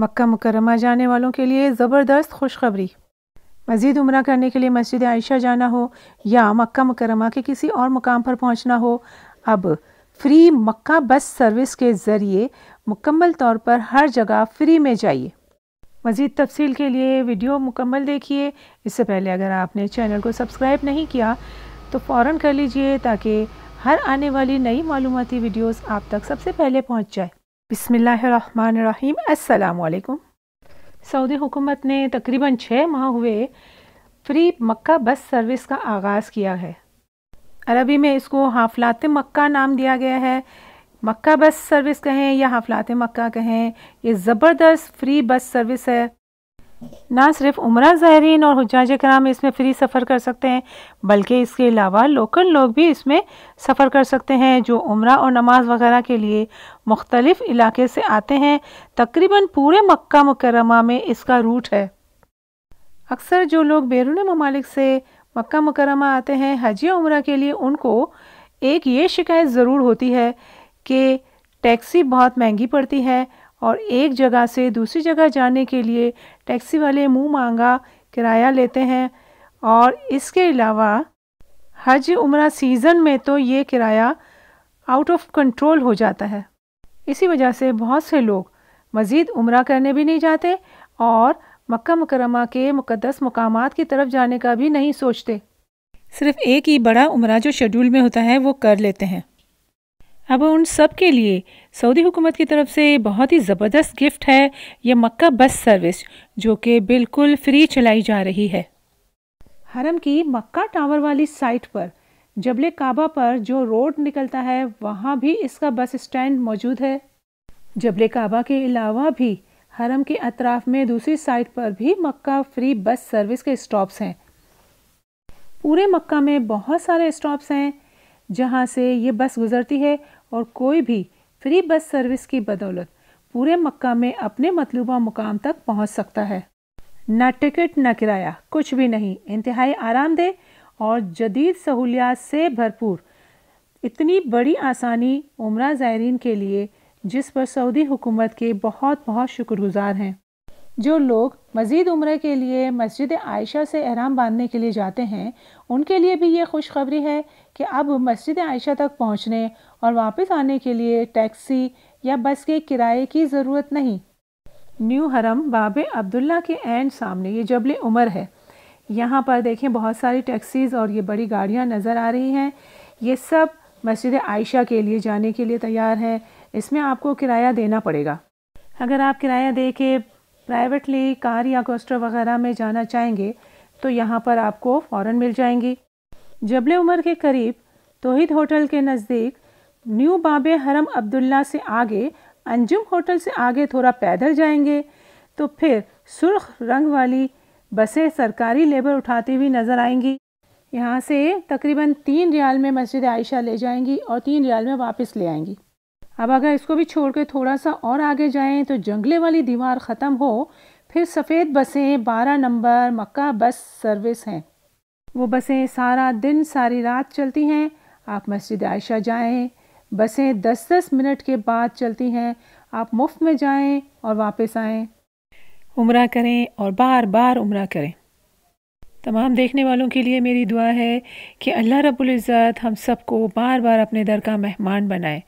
मक्का मुकरमा जाने वालों के लिए ज़बरदस्त खुशखबरी मज़ीद उम्र करने के लिए मस्जिद आयशा जाना हो या मक्का मुकरमा के किसी और मुकाम पर पहुँचना हो अब फ्री मक्का बस सर्विस के ज़रिए मुकम्मल तौर पर हर जगह फ्री में जाइए मज़ीद तफसील के लिए वीडियो मुकम्मल देखिए इससे पहले अगर आपने चैनल को सब्सक्राइब नहीं किया तो फ़ौर कर लीजिए ताकि हर आने वाली नई मालूमती वीडियोस आप तक सबसे पहले पहुंच जाए बिसमीम् अल्लाम सऊदी हुकूमत ने तकरीबन छः माह हुए फ्री मक्का बस सर्विस का आगाज़ किया है अरबी में इसको हाफलात मक्का नाम दिया गया है मक्का बस सर्विस कहें या हाफलात मक्का कहें ये ज़बरदस्त फ्री बस सर्विस है ना सिर्फ उम्र ज़ायरीन और हजाज कराम इसमें फ़्री सफ़र कर सकते हैं बल्कि इसके अलावा लोकल लोग भी इसमें सफ़र कर सकते हैं जो उम्र और नमाज वगैरह के लिए मुख्तलिफ़ इलाके से आते हैं तकरीबन पूरे मक्का मुकरमा में इसका रूट है अक्सर जो लोग बैरून ममालिक से मक्का मुकरमा आते हैं हज या उम्र के लिए उनको एक ये शिकायत ज़रूर होती है कि टैक्सी बहुत महंगी पड़ती है और एक जगह से दूसरी जगह जाने के लिए टैक्सी वाले मुँह मांगा किराया लेते हैं और इसके अलावा हज उम्र सीज़न में तो ये किराया आउट ऑफ कंट्रोल हो जाता है इसी वजह से बहुत से लोग मज़ीद उम्र करने भी नहीं जाते और मक्का मुकरमा के मुकदस मकाम की तरफ जाने का भी नहीं सोचते सिर्फ़ एक ही बड़ा उम्र जो शेड्यूल में होता है वो कर लेते हैं अब उन सब के लिए सऊदी हुकूमत की तरफ से बहुत ही ज़बरदस्त गिफ्ट है ये मक्का बस सर्विस जो कि बिल्कुल फ्री चलाई जा रही है हरम की मक्का टावर वाली साइट पर जबल काबा पर जो रोड निकलता है वहाँ भी इसका बस स्टैंड मौजूद है जबल काबा के अलावा भी हरम के अतराफ में दूसरी साइट पर भी मक्का फ्री बस सर्विस के स्टॉप्स हैं पूरे मक्का में बहुत सारे स्टॉप्स हैं जहाँ से ये बस गुज़रती है और कोई भी फ्री बस सर्विस की बदौलत पूरे मक्का में अपने मतलूबा मुकाम तक पहुँच सकता है न टिकट न किराया कुछ भी नहीं इंतहाई आरामदेह और जदीद सहूलियात से भरपूर इतनी बड़ी आसानी उम्र ज़ायरीन के लिए जिस पर सऊदी हुकूमत के बहुत बहुत शुक्रगुजार हैं जो लोग मज़ीद उम्र के लिए मस्जिद आयशा से अहराम बांधने के लिए जाते हैं उनके लिए भी ये खुशखबरी है कि अब मस्जिद आयशा तक पहुंचने और वापस आने के लिए टैक्सी या बस के किराए की ज़रूरत नहीं न्यू हरम बाब अब्दुल्ला के एंड सामने ये जबल उमर है यहाँ पर देखें बहुत सारी टैक्सीज़ और ये बड़ी गाड़ियाँ नज़र आ रही हैं ये सब मस्जिद आयशा के लिए जाने के लिए तैयार हैं इसमें आपको किराया देना पड़ेगा अगर आप किराया दे के प्राइवेटली कार या कोस्टर वगैरह में जाना चाहेंगे तो यहाँ पर आपको फ़ौर मिल जाएंगी जबल उमर के करीब तोहिद होटल के नज़दीक न्यू बाबे हरम अब्दुल्ला से आगे अंजुम होटल से आगे थोड़ा पैदल जाएंगे तो फिर सुर्ख रंग वाली बसें सरकारी लेबर उठाती हुई नज़र आएंगी यहाँ से तकरीबन तीन रियाल में मस्जिद आयशा ले जाएंगी और तीन रियाल में वापस ले आएंगी अब अगर इसको भी छोड़ के थोड़ा सा और आगे जाएं तो जंगले वाली दीवार ख़त्म हो फिर सफ़ेद बसें बारह नंबर मक्का बस सर्विस हैं वो बसें सारा दिन सारी रात चलती हैं आप मस्जिद आयशा जाएं बसें दस दस मिनट के बाद चलती हैं आप मुफ्त में जाएं और वापस आएं उम्र करें और बार बार उम्र करें तमाम देखने वालों के लिए मेरी दुआ है कि अल्लाह रब्बुल इज़्ज़त हम सबको बार बार अपने दर का मेहमान बनाए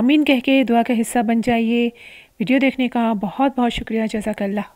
आमीन कह के दुआ का हिस्सा बन जाइए वीडियो देखने का बहुत बहुत शुक्रिया जजाकल्ला